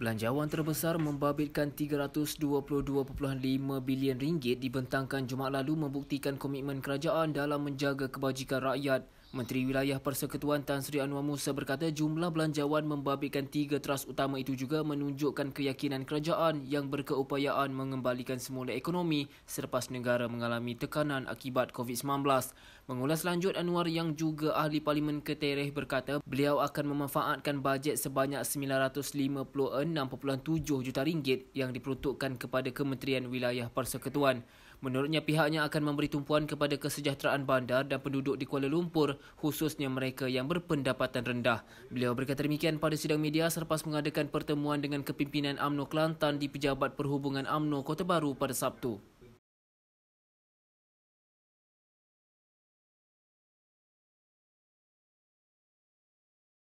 Belanjawan terbesar membabitkan 322.5 bilion ringgit dibentangkan Jumaat lalu membuktikan komitmen kerajaan dalam menjaga kebajikan rakyat. Menteri Wilayah Persekutuan Tan Sri Anwar Musa berkata jumlah belanjawan membabitkan tiga teras utama itu juga menunjukkan keyakinan kerajaan yang berkeupayaan mengembalikan semula ekonomi selepas negara mengalami tekanan akibat COVID-19. Mengulas lanjut Anwar yang juga ahli Parlimen Ketereh berkata beliau akan memanfaatkan bajet sebanyak 956.7 juta ringgit yang diperuntukkan kepada Kementerian Wilayah Persekutuan. Menurutnya pihaknya akan memberi tumpuan kepada kesejahteraan bandar dan penduduk di Kuala Lumpur khususnya mereka yang berpendapatan rendah. Beliau berkata demikian pada sidang media selepas mengadakan pertemuan dengan kepimpinan AMNO Kelantan di Pejabat Perhubungan AMNO Kota Baru pada Sabtu.